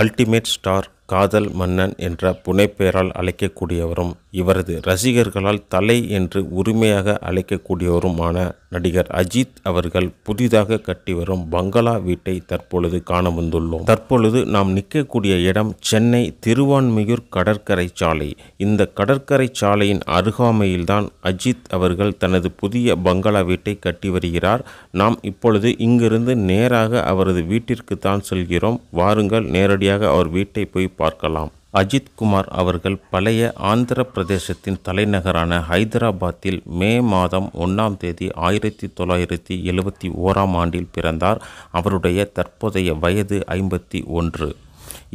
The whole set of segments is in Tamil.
அல்டிமேட் ஸ்டார் காதல் மன்னன் என்ற புனைப்பெயரால் அழைக்கக்கூடியவரும் இவரது ரசிகர்களால் தலை என்று உரிமையாக அழைக்கக்கூடியவருமான நடிகர் அஜித் அவர்கள் புதிதாக கட்டி வரும் பங்களா வீட்டை தற்பொழுது காண வந்துள்ளோம் தற்பொழுது நாம் நிற்கக்கூடிய இடம் சென்னை திருவான்மியூர் கடற்கரை சாலை இந்த கடற்கரை சாலையின் அருகாமையில்தான் அஜித் அவர்கள் தனது புதிய பங்களா வீட்டை கட்டி வருகிறார் நாம் இப்பொழுது இங்கிருந்து நேராக அவரது வீட்டிற்கு தான் செல்கிறோம் வாருங்கள் நேரடியாக அவர் வீட்டை போய் பார்க்கலாம் அஜித்குமார் அவர்கள் பழைய ஆந்திர பிரதேசத்தின் தலைநகரான ஹைதராபாத்தில் மே மாதம் ஒன்றாம் தேதி ஆயிரத்தி தொள்ளாயிரத்தி எழுபத்தி ஓராம் ஆண்டில் பிறந்தார் அவருடைய தற்போதைய வயது ஐம்பத்தி ஒன்று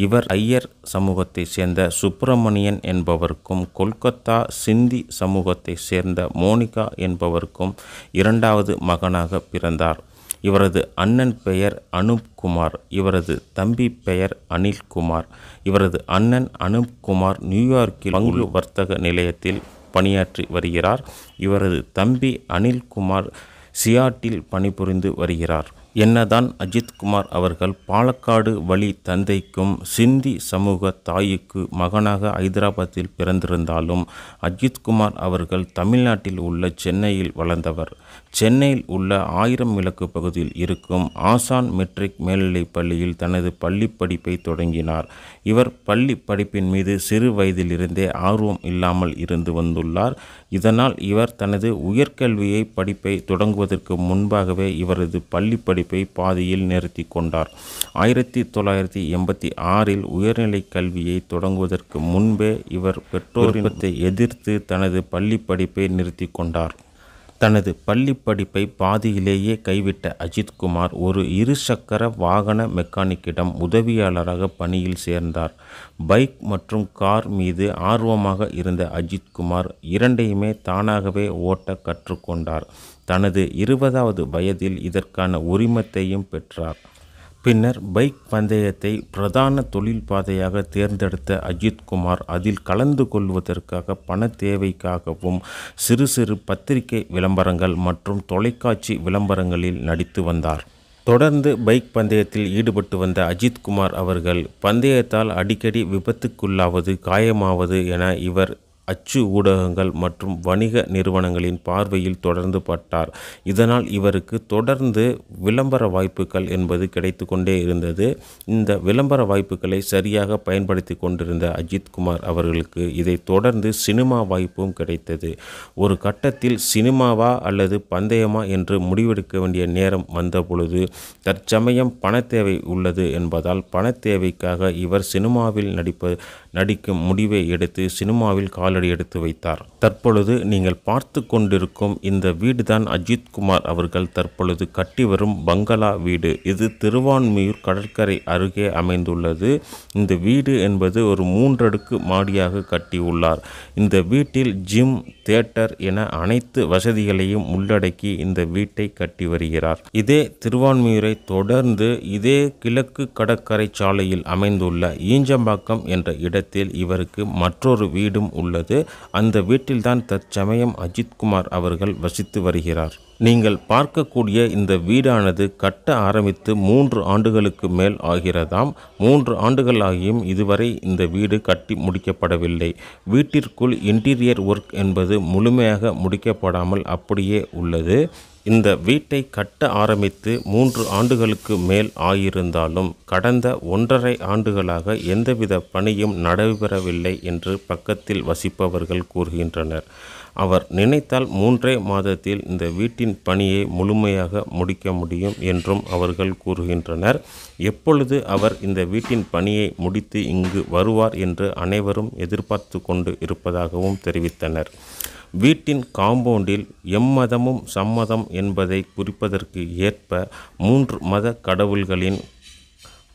இவர் ஐயர் சமூகத்தை சேர்ந்த சுப்பிரமணியன் என்பவருக்கும் கொல்கத்தா சிந்தி சமூகத்தை சேர்ந்த மோனிகா என்பவருக்கும் இரண்டாவது மகனாக பிறந்தார் இவரது அண்ணன் பெயர் அனுப்குமார் இவரது தம்பி பெயர் அனில்குமார் இவரது அண்ணன் அனூப்குமார் நியூயார்க்கில் பங்கு வர்த்தக நிலையத்தில் பணியாற்றி வருகிறார் இவரது தம்பி அனில்குமார் சியாட்டில் பணிபுரிந்து வருகிறார் என்னதான் அஜித்குமார் அவர்கள் பாலக்காடு வழி தந்தைக்கும் சிந்தி சமூக தாய்க்கு மகனாக ஹைதராபாத்தில் பிறந்திருந்தாலும் அஜித்குமார் அவர்கள் தமிழ்நாட்டில் உள்ள சென்னையில் வளர்ந்தவர் சென்னையில் உள்ள ஆயிரம் விளக்கு பகுதியில் இருக்கும் ஆசான் மெட்ரிக் மேல்நிலைப் பள்ளியில் தனது பள்ளி படிப்பை தொடங்கினார் இவர் பள்ளி படிப்பின் மீது சிறு வயதிலிருந்தே ஆர்வம் இல்லாமல் இருந்து வந்துள்ளார் இதனால் இவர் தனது உயர்கல்வியை படிப்பை தொடங்குவதற்கு முன்பாகவே இவரது பள்ளி படிப்பை பாதியில் நிறுத்தி கொண்டார் ஆயிரத்தி தொள்ளாயிரத்தி எண்பத்தி ஆறில் உயர்நிலை கல்வியை தொடங்குவதற்கு முன்பே இவர் பெற்றோரினத்தை எதிர்த்து தனது பள்ளி படிப்பை நிறுத்தி கொண்டார் தனது பள்ளிப்படிப்பை படிப்பை பாதியிலேயே கைவிட்ட அஜித்குமார் ஒரு இருசக்கர வாகன மெக்கானிக்கிடம் உதவியாளராக பணியில் சேர்ந்தார் பைக் மற்றும் கார் மீது ஆர்வமாக இருந்த அஜித்குமார் இரண்டையுமே தானாகவே ஓட்ட கற்றுக்கொண்டார் தனது இருபதாவது வயதில் இதற்கான உரிமத்தையும் பெற்றார் பின்னர் பைக் பந்தயத்தை பிரதான தொழில் பாதையாக தேர்ந்தெடுத்த அஜித்குமார் அதில் கலந்து கொள்வதற்காக பண தேவைக்காகவும் சிறு சிறு பத்திரிகை விளம்பரங்கள் மற்றும் தொலைக்காட்சி விளம்பரங்களில் நடித்து வந்தார் தொடர்ந்து பைக் பந்தயத்தில் ஈடுபட்டு வந்த அஜித்குமார் அவர்கள் பந்தயத்தால் அடிக்கடி விபத்துக்குள்ளாவது காயமாவது என இவர் அச்சு ஊடகங்கள் மற்றும் வணிக நிறுவனங்களின் பார்வையில் தொடர்ந்து பட்டார் இதனால் இவருக்கு தொடர்ந்து விளம்பர வாய்ப்புகள் என்பது கிடைத்து கொண்டே இருந்தது இந்த விளம்பர வாய்ப்புகளை சரியாக பயன்படுத்தி கொண்டிருந்த அஜித் குமார் அவர்களுக்கு இதை தொடர்ந்து சினிமா வாய்ப்பும் கிடைத்தது ஒரு கட்டத்தில் சினிமாவா அல்லது பந்தயமா என்று முடிவெடுக்க வேண்டிய நேரம் வந்தபொழுது தற்சமயம் பணத்தேவை உள்ளது என்பதால் பணத்தேவைக்காக இவர் சினிமாவில் நடிப்ப நடிக்கும் முடிவை எடுத்து சினிமாவில் கால் காலடி எடுத்து வைத்தார் தற்பொழுது நீங்கள் பார்த்து கொண்டிருக்கும் இந்த வீடுதான் அஜித் குமார் அவர்கள் தற்பொழுது கட்டி வரும் பங்களா வீடு இது திருவான்மியூர் கடற்கரை அருகே அமைந்துள்ளது இந்த வீடு என்பது ஒரு மூன்றடுக்கு மாடியாக கட்டியுள்ளார் இந்த வீட்டில் ஜிம் தியேட்டர் என அனைத்து வசதிகளையும் உள்ளடக்கி இந்த வீட்டை கட்டி வருகிறார் இதே திருவான்மியூரை தொடர்ந்து இதே கிழக்கு கடற்கரை சாலையில் அமைந்துள்ள ஈஞ்சம்பாக்கம் என்ற இடத்தில் இவருக்கு மற்றொரு வீடும் உள்ளது உள்ளது அந்த வீட்டில்தான் தற்சமயம் அஜித்குமார் அவர்கள் வசித்து வருகிறார் நீங்கள் பார்க்கக்கூடிய இந்த வீடானது கட்ட ஆரம்பித்து மூன்று ஆண்டுகளுக்கு மேல் ஆகிறதாம் மூன்று ஆண்டுகள் ஆகியும் இதுவரை இந்த வீடு கட்டி முடிக்கப்படவில்லை வீட்டிற்குள் இன்டீரியர் ஒர்க் என்பது முழுமையாக முடிக்கப்படாமல் அப்படியே உள்ளது இந்த வீட்டை கட்ட ஆரம்பித்து மூன்று ஆண்டுகளுக்கு மேல் ஆகியிருந்தாலும் கடந்த ஒன்றரை ஆண்டுகளாக எந்தவித பணியும் நடைபெறவில்லை என்று பக்கத்தில் வசிப்பவர்கள் கூறுகின்றனர் அவர் நினைத்தால் மூன்றே மாதத்தில் இந்த வீட்டின் பணியை முழுமையாக முடிக்க முடியும் என்றும் அவர்கள் கூறுகின்றனர் எப்பொழுது அவர் இந்த வீட்டின் பணியை முடித்து இங்கு வருவார் என்று அனைவரும் எதிர்பார்த்து கொண்டு இருப்பதாகவும் தெரிவித்தனர் வீட்டின் காம்பவுண்டில் எம்மதமும் சம்மதம் என்பதை குறிப்பதற்கு ஏற்ப மூன்று மத கடவுள்களின்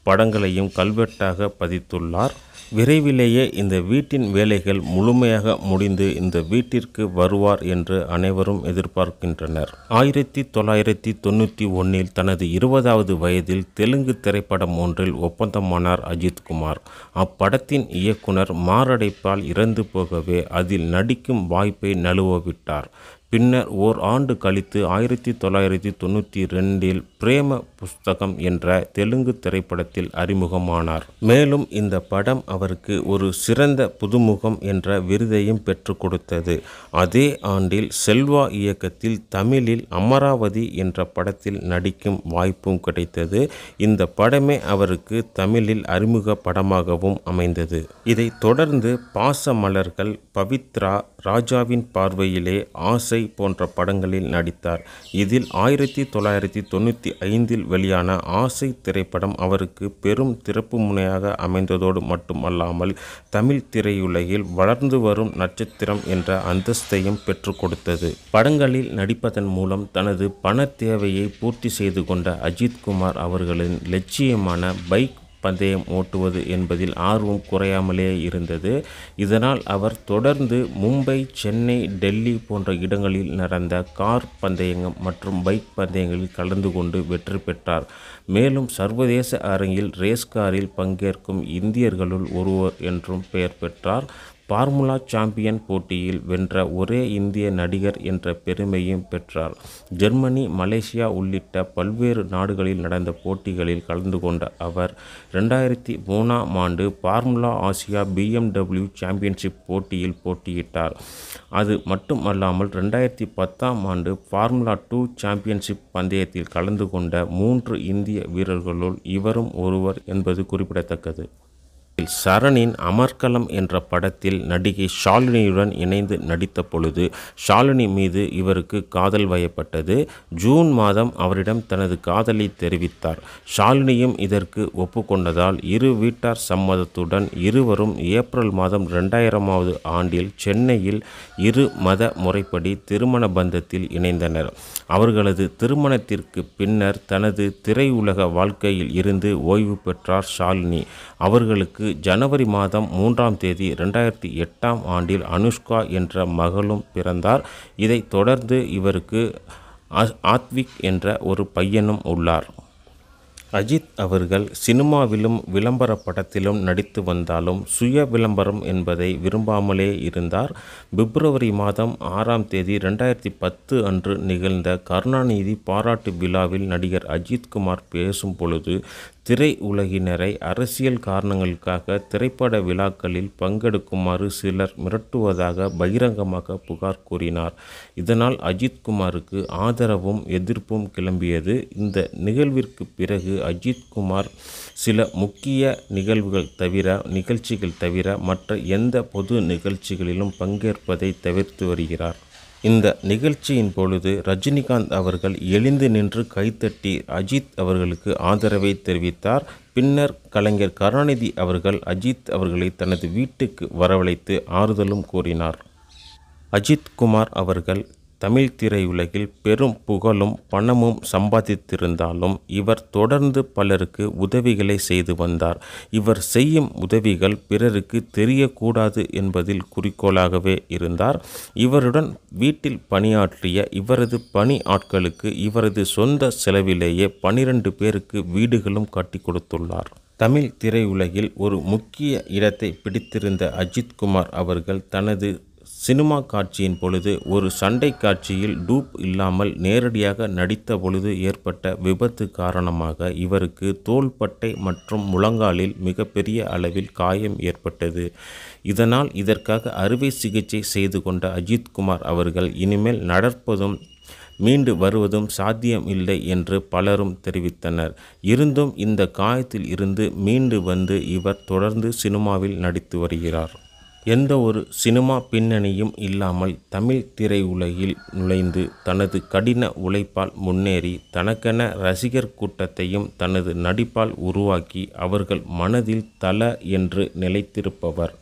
படங்களையும் கல்வெட்டாக பதித்துள்ளார் விரைவிலேயே இந்த வீட்டின் வேலைகள் முழுமையாக முடிந்து இந்த வீட்டிற்கு வருவார் என்று அனைவரும் எதிர்பார்க்கின்றனர் ஆயிரத்தி தொள்ளாயிரத்தி தொண்ணூற்றி ஒன்றில் தனது இருபதாவது வயதில் தெலுங்கு திரைப்படம் ஒன்றில் ஒப்பந்தமானார் அஜித்குமார் அப்படத்தின் இயக்குனர் மாரடைப்பால் இறந்து போகவே அதில் நடிக்கும் வாய்ப்பை நழுவவிட்டார் பின்னர் ஓர் ஆண்டு கழித்து ஆயிரத்தி தொள்ளாயிரத்தி தொண்ணூற்றி ரெண்டில் பிரேம புஸ்தகம் என்ற தெலுங்கு திரைப்படத்தில் அறிமுகமானார் மேலும் இந்த படம் அவருக்கு ஒரு சிறந்த புதுமுகம் என்ற விருதையும் பெற்றுக் கொடுத்தது அதே ஆண்டில் செல்வா இயக்கத்தில் தமிழில் அமராவதி என்ற படத்தில் நடிக்கும் வாய்ப்பும் கிடைத்தது இந்த படமே அவருக்கு தமிழில் அறிமுக படமாகவும் அமைந்தது இதைத் தொடர்ந்து பாசமலர்கள் பவித்ரா ராஜாவின் பார்வையிலே ஆசை போன்ற படங்களில் நடித்தார் இதில் ஆயிரத்தி தொள்ளாயிரத்தி தொண்ணூற்றி ஐந்தில் வெளியான ஆசை திரைப்படம் அவருக்கு பெரும் திறப்பு முனையாக அமைந்ததோடு மட்டுமல்லாமல் தமிழ் திரையுலகில் வளர்ந்து வரும் நட்சத்திரம் என்ற அந்தஸ்தையும் பெற்றுக் கொடுத்தது படங்களில் நடிப்பதன் மூலம் தனது பண தேவையை பூர்த்தி செய்து கொண்ட அஜித்குமார் அவர்களின் லட்சியமான பைக் பந்தயம் ஓட்டுவது என்பதில் ஆர்வம் குறையாமலே இருந்தது இதனால் அவர் தொடர்ந்து மும்பை சென்னை டெல்லி போன்ற இடங்களில் நடந்த கார் பந்தயங்கள் மற்றும் பைக் பந்தயங்களில் கலந்து கொண்டு வெற்றி பெற்றார் மேலும் சர்வதேச அரங்கில் ரேஸ் காரில் பங்கேற்கும் இந்தியர்களுள் ஒருவர் என்றும் பெயர் பெற்றார் பார்முலா சாம்பியன் போட்டியில் வென்ற ஒரே இந்திய நடிகர் என்ற பெருமையும் பெற்றார் ஜெர்மனி மலேசியா உள்ளிட்ட பல்வேறு நாடுகளில் நடந்த போட்டிகளில் கலந்து கொண்ட அவர் ரெண்டாயிரத்தி மூணாம் ஆண்டு பார்முலா ஆசியா பிஎம்டபிள்யூ சாம்பியன்ஷிப் போட்டியில் போட்டியிட்டார் அது மட்டுமல்லாமல் ரெண்டாயிரத்தி பத்தாம் ஆண்டு ஃபார்முலா டூ சாம்பியன்ஷிப் பந்தயத்தில் கலந்து கொண்ட மூன்று இந்திய வீரர்களுள் இவரும் ஒருவர் என்பது குறிப்பிடத்தக்கது சரணின் அமர்கலம் என்ற படத்தில் நடிகை ஷாலினியுடன் இணைந்து நடித்த பொழுது ஷாலினி மீது இவருக்கு காதல் வயப்பட்டது ஜூன் மாதம் அவரிடம் தனது காதலை தெரிவித்தார் ஷாலினியும் இதற்கு ஒப்புக்கொண்டதால் இரு வீட்டார் சம்மதத்துடன் இருவரும் ஏப்ரல் மாதம் ரெண்டாயிரமாவது ஆண்டில் சென்னையில் இரு மத முறைப்படி திருமண பந்தத்தில் இணைந்தனர் அவர்களது திருமணத்திற்கு பின்னர் தனது திரையுலக வாழ்க்கையில் இருந்து ஓய்வு பெற்றார் ஷாலினி அவர்களுக்கு அவருக்கு ஜனவரி மாதம் மூன்றாம் தேதி ரெண்டாயிரத்தி எட்டாம் ஆண்டில் அனுஷ்கா என்ற மகளும் பிறந்தார் இதைத் தொடர்ந்து இவருக்கு ஆத்விக் என்ற ஒரு பையனும் உள்ளார் அஜித் அவர்கள் சினிமாவிலும் விளம்பர படத்திலும் நடித்து வந்தாலும் சுய விளம்பரம் என்பதை விரும்பாமலே இருந்தார் பிப்ரவரி மாதம் ஆறாம் தேதி ரெண்டாயிரத்தி பத்து அன்று நிகழ்ந்த கருணாநிதி பாராட்டு விழாவில் நடிகர் அஜித்குமார் பேசும் பொழுது திரை உலகினரை அரசியல் காரணங்களுக்காக திரைப்பட விழாக்களில் பங்கெடுக்குமாறு சிலர் மிரட்டுவதாக பகிரங்கமாக புகார் கூறினார் இதனால் அஜித்குமாருக்கு ஆதரவும் எதிர்ப்பும் கிளம்பியது இந்த நிகழ்விற்கு பிறகு அஜித்குமார் சில முக்கிய நிகழ்வுகள் தவிர நிகழ்ச்சிகள் தவிர மற்ற எந்த பொது நிகழ்ச்சிகளிலும் பங்கேற்பதை தவிர்த்து வருகிறார் இந்த நிகழ்ச்சியின் பொழுது ரஜினிகாந்த் அவர்கள் எழுந்து நின்று கைத்தட்டி அஜித் அவர்களுக்கு ஆதரவை தெரிவித்தார் பின்னர் கலைஞர் கருணாநிதி அவர்கள் அஜித் அவர்களை தனது வீட்டுக்கு வரவழைத்து ஆறுதலும் கூறினார் அஜித் குமார் அவர்கள் தமிழ் திரையுலகில் பெரும் புகழும் பணமும் சம்பாதித்திருந்தாலும் இவர் தொடர்ந்து பலருக்கு உதவிகளை செய்து வந்தார் இவர் செய்யும் உதவிகள் பிறருக்கு தெரியக்கூடாது என்பதில் குறிக்கோளாகவே இருந்தார் இவருடன் வீட்டில் பணியாற்றிய இவரது பணி ஆட்களுக்கு இவரது சொந்த செலவிலேயே பனிரெண்டு பேருக்கு வீடுகளும் கட்டி கொடுத்துள்ளார் தமிழ் திரையுலகில் ஒரு முக்கிய இடத்தை பிடித்திருந்த அஜித்குமார் அவர்கள் தனது சினிமா காட்சியின் பொழுது ஒரு சண்டை காட்சியில் டூப் இல்லாமல் நேரடியாக நடித்த பொழுது ஏற்பட்ட விபத்து காரணமாக இவருக்கு தோள்பட்டை மற்றும் முழங்காலில் மிகப்பெரிய அளவில் காயம் ஏற்பட்டது இதனால் இதற்காக அறுவை சிகிச்சை செய்து கொண்ட அஜித்குமார் அவர்கள் இனிமேல் நடப்பதும் மீண்டு வருவதும் சாத்தியம் இல்லை என்று பலரும் தெரிவித்தனர் இருந்தும் இந்த காயத்தில் இருந்து மீண்டு வந்து இவர் தொடர்ந்து சினிமாவில் நடித்து வருகிறார் எந்த ஒரு சினிமா பின்னணியும் இல்லாமல் தமிழ் திரையுலகில் நுழைந்து தனது கடின உழைப்பால் முன்னேறி தனக்கென ரசிகர் கூட்டத்தையும் தனது நடிப்பால் உருவாக்கி அவர்கள் மனதில் தல என்று நிலைத்திருப்பவர்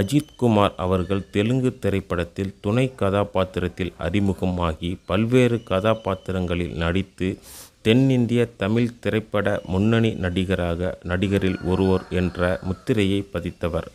அஜித்குமார் அவர்கள் தெலுங்கு திரைப்படத்தில் துணை கதாபாத்திரத்தில் அறிமுகமாகி பல்வேறு கதாபாத்திரங்களில் நடித்து தென்னிந்திய தமிழ் திரைப்பட முன்னணி நடிகராக நடிகரில் ஒருவர் என்ற முத்திரையை பதித்தவர்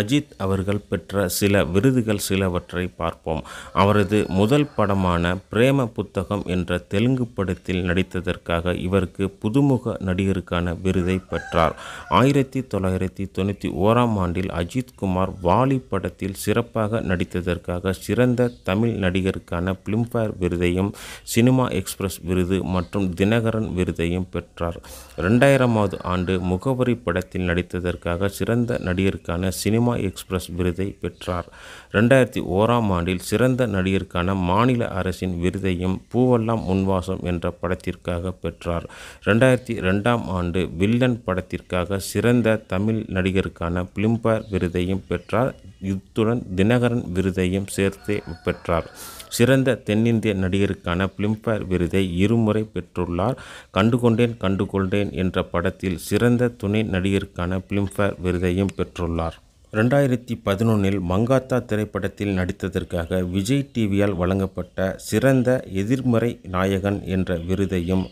அஜித் அவர்கள் பெற்ற சில விருதுகள் சிலவற்றை பார்ப்போம் அவரது முதல் படமான பிரேம புத்தகம் என்ற தெலுங்கு படத்தில் நடித்ததற்காக இவருக்கு புதுமுக நடிகருக்கான விருதை பெற்றார் ஆயிரத்தி தொள்ளாயிரத்தி தொண்ணூற்றி ஓராம் ஆண்டில் அஜித்குமார் வாலி படத்தில் சிறப்பாக நடித்ததற்காக சிறந்த தமிழ் நடிகருக்கான பிலிம்பேர் விருதையும் சினிமா எக்ஸ்பிரஸ் விருது மற்றும் தின தினகரன் விருதையும் பெற்றார் ரெண்டாயிரமாவது ஆண்டு முகவரி படத்தில் நடித்ததற்காக சிறந்த நடிகருக்கான சினிமா எக்ஸ்பிரஸ் விருதை பெற்றார் ரெண்டாயிரத்தி ஓராம் ஆண்டில் சிறந்த நடிகருக்கான மாநில அரசின் விருதையும் பூவெல்லாம் முன்வாசம் என்ற படத்திற்காக பெற்றார் ரெண்டாயிரத்தி ரெண்டாம் ஆண்டு வில்லன் படத்திற்காக சிறந்த தமிழ் நடிகருக்கான பிலிம்பேர் விருதையும் பெற்றார் இத்துடன் தினகரன் விருதையும் சேர்த்தே பெற்றார் சிறந்த தென்னிந்திய நடிகருக்கான பிலிம்பேர் விருதை இருமுறை பெற்றுள்ளார் கண்டுகொண்டேன் கண்டுகொண்டேன் என்ற படத்தில் சிறந்த துணை நடிகருக்கான பிலிம்பேர் விருதையும் பெற்றுள்ளார் ரெண்டாயிரத்தி பதினொன்றில் மங்காத்தா திரைப்படத்தில் நடித்ததற்காக விஜய் டிவியால் வழங்கப்பட்ட சிறந்த எதிர்மறை நாயகன் என்ற விருதையும்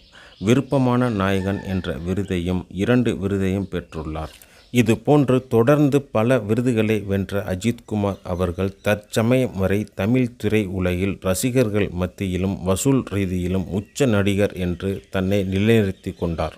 விருப்பமான நாயகன் என்ற விருதையும் இரண்டு விருதையும் பெற்றுள்ளார் இது போன்று தொடர்ந்து பல விருதுகளை வென்ற அஜித்குமார் அவர்கள் தற்சமயம் வரை தமிழ் திரை உலகில் ரசிகர்கள் மத்தியிலும் வசூல் ரீதியிலும் உச்ச நடிகர் என்று தன்னை நிலைநிறுத்தி கொண்டார்